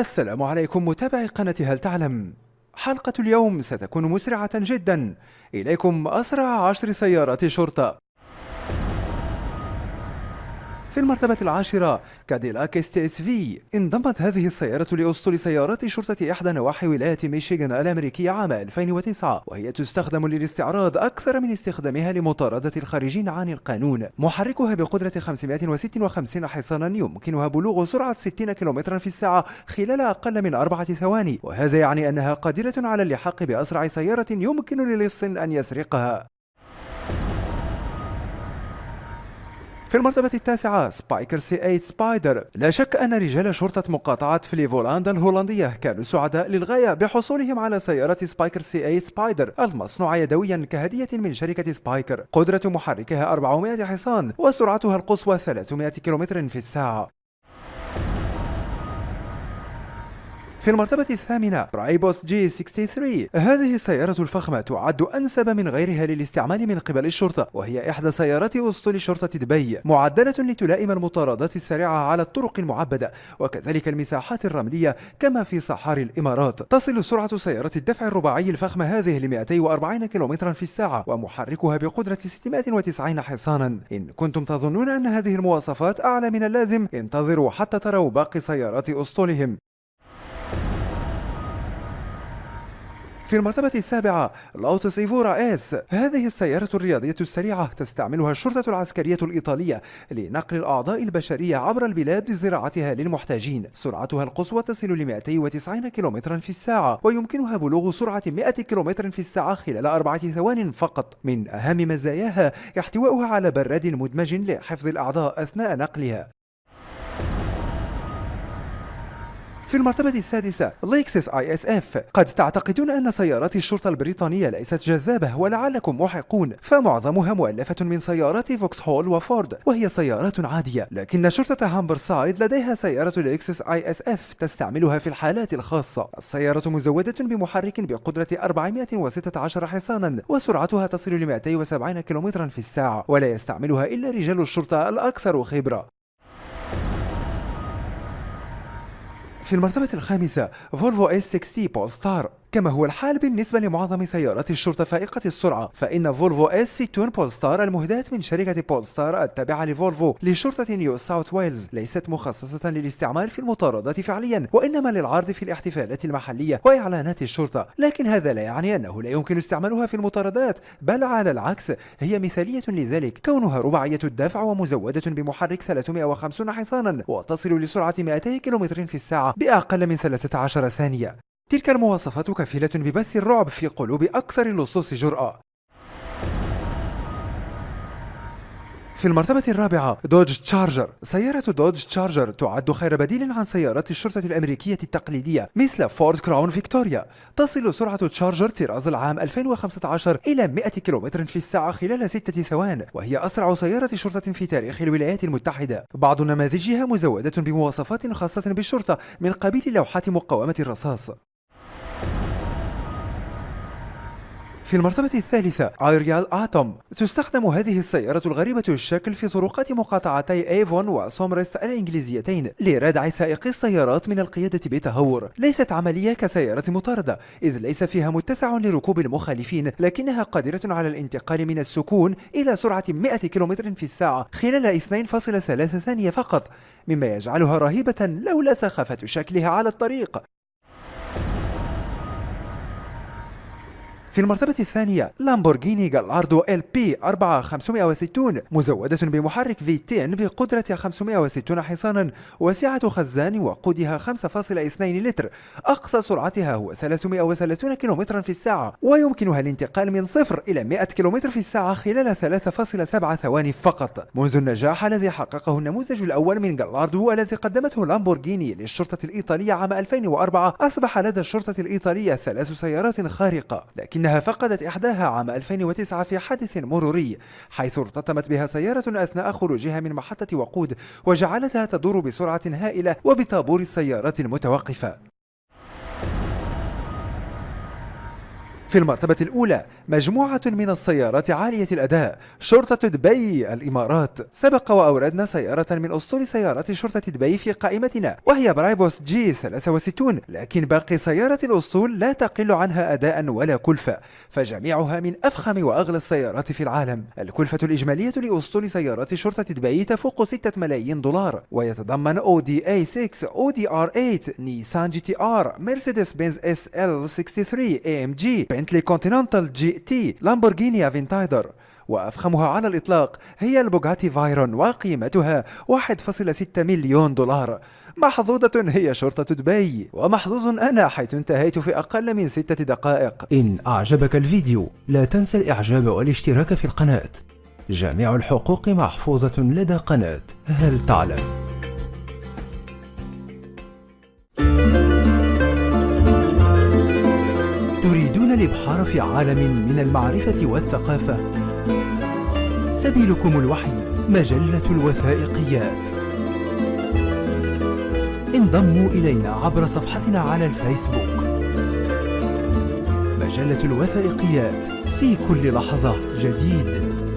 السلام عليكم متابعي قناة هل تعلم حلقة اليوم ستكون مسرعة جدا إليكم أسرع عشر سيارات شرطة في المرتبة العاشرة كاديلاك اس تي اس في انضمت هذه السيارة لأسطول سيارات شرطة إحدى نواحي ولاية ميشيغان الأمريكية عام 2009 وهي تستخدم للاستعراض أكثر من استخدامها لمطاردة الخارجين عن القانون محركها بقدرة 556 حصانا يمكنها بلوغ سرعة 60 كم في الساعة خلال أقل من أربعة ثواني وهذا يعني أنها قادرة على اللحاق بأسرع سيارة يمكن للص أن يسرقها في المرتبة التاسعة سبايكر سي 8 سبايدر لا شك أن رجال شرطة مقاطعة فليفولاند الهولندية كانوا سعداء للغاية بحصولهم على سيارة سبايكر سي 8 سبايدر المصنوعة يدويا كهدية من شركة سبايكر قدرة محركها 400 حصان وسرعتها القصوى 300 كم في الساعة في المرتبة الثامنة برايبوس جي 63 هذه السيارة الفخمة تعد أنسب من غيرها للاستعمال من قبل الشرطة وهي إحدى سيارات أسطول شرطة دبي معدلة لتلائم المطاردات السريعة على الطرق المعبدة وكذلك المساحات الرملية كما في صحار الإمارات تصل سرعة سيارة الدفع الرباعي الفخمة هذه ل 240 كم في الساعة ومحركها بقدرة 690 حصانا إن كنتم تظنون أن هذه المواصفات أعلى من اللازم انتظروا حتى تروا باقي سيارات أسطولهم في المرتبة السابعة لوتس ايفورا إس هذه السيارة الرياضية السريعة تستعملها الشرطة العسكرية الإيطالية لنقل الأعضاء البشرية عبر البلاد لزراعتها للمحتاجين سرعتها القصوى تصل ل 290 كيلومترا في الساعة ويمكنها بلوغ سرعة 100 كيلومتر في الساعة خلال أربعة ثوان فقط من أهم مزاياها احتوائها على براد مدمج لحفظ الأعضاء أثناء نقلها في المرتبة السادسة ليكسس اي اس اف قد تعتقدون ان سيارات الشرطة البريطانية ليست جذابة ولعلكم محقون فمعظمها مؤلفة من سيارات فوكس هول وفورد وهي سيارات عادية لكن شرطة هامبرسايد لديها سيارة ليكسس اي اس اف تستعملها في الحالات الخاصة السيارة مزودة بمحرك بقدرة 416 حصانا وسرعتها تصل ل 270 كم في الساعة ولا يستعملها إلا رجال الشرطة الأكثر خبرة في المرتبة الخامسة فولفو اس 60 بولستار كما هو الحال بالنسبة لمعظم سيارات الشرطة فائقة السرعة فإن فولفو اس 60 بولستار المهداة من شركة بولستار التابعة لفولفو لشرطة نيو ساوث ويلز ليست مخصصة للاستعمال في المطاردات فعليا وإنما للعرض في الاحتفالات المحلية وإعلانات الشرطة لكن هذا لا يعني أنه لا يمكن استعمالها في المطاردات بل على العكس هي مثالية لذلك كونها رباعية الدفع ومزودة بمحرك 350 حصانا وتصل لسرعة 200 كم في الساعة بأقل من 13 ثانية تلك المواصفات كفيلة ببث الرعب في قلوب أكثر اللصوص جرأة في المرتبة الرابعة دوج تشارجر سيارة دوج تشارجر تعد خير بديل عن سيارات الشرطة الأمريكية التقليدية مثل فورد كراون فيكتوريا تصل سرعة تشارجر طراز العام 2015 إلى 100 كيلومتر في الساعة خلال ستة ثوان وهي أسرع سيارة شرطة في تاريخ الولايات المتحدة بعض نماذجها مزودة بمواصفات خاصة بالشرطة من قبيل لوحات مقاومة الرصاص في المرتبة الثالثة ايريال آتوم تستخدم هذه السيارة الغريبة الشكل في طرقات مقاطعتي ايفون وسومرست الانجليزيتين لردع سائقي السيارات من القيادة بتهور ليست عملية كسيارة مطاردة إذ ليس فيها متسع لركوب المخالفين لكنها قادرة على الانتقال من السكون إلى سرعة 100 كم في الساعة خلال 2.3 ثانية فقط مما يجعلها رهيبة لولا سخافة شكلها على الطريق في المرتبة الثانية لامبورغيني جالاردو ال بي 4560 مزودة بمحرك في 10 بقدرة 560 حصانا وسعة خزان وقودها 5.2 لتر أقصى سرعتها هو 330 كم في الساعة ويمكنها الانتقال من صفر إلى 100 كم في الساعة خلال 3.7 ثواني فقط منذ النجاح الذي حققه النموذج الأول من جالاردو الذي قدمته لامبورغيني للشرطة الإيطالية عام 2004 أصبح لدى الشرطة الإيطالية ثلاث سيارات خارقة لكن لكنها فقدت إحداها عام 2009 في حادث مروري حيث ارتطمت بها سيارة أثناء خروجها من محطة وقود وجعلتها تدور بسرعة هائلة وبطابور السيارات المتوقفة في المرتبة الأولى مجموعة من السيارات عالية الأداء شرطة دبي الإمارات سبق وأوردنا سيارة من أسطول سيارات شرطة دبي في قائمتنا وهي برايبوس جي 63 لكن باقي سيارة الأسطول لا تقل عنها أداء ولا كلفة فجميعها من أفخم وأغلى السيارات في العالم الكلفة الإجمالية لأسطول سيارات شرطة دبي تفوق 6 ملايين دولار ويتضمن أودي A6 أودي R8 نيسان جي تي آر مرسيدس بنز sl 63 ام جي كونتيننتال جي تي لامبورغيني افنتايدر وأفخمها على الإطلاق هي البوغاتي فايرون وقيمتها 1.6 مليون دولار محظوظة هي شرطة دبي ومحظوظ أنا حيث انتهيت في أقل من ستة دقائق إن أعجبك الفيديو لا تنسى الإعجاب والاشتراك في القناة جميع الحقوق محفوظة لدى قناة هل تعلم؟ لإبحار في عالم من المعرفة والثقافة سبيلكم الوحي مجلة الوثائقيات انضموا إلينا عبر صفحتنا على الفيسبوك مجلة الوثائقيات في كل لحظة جديد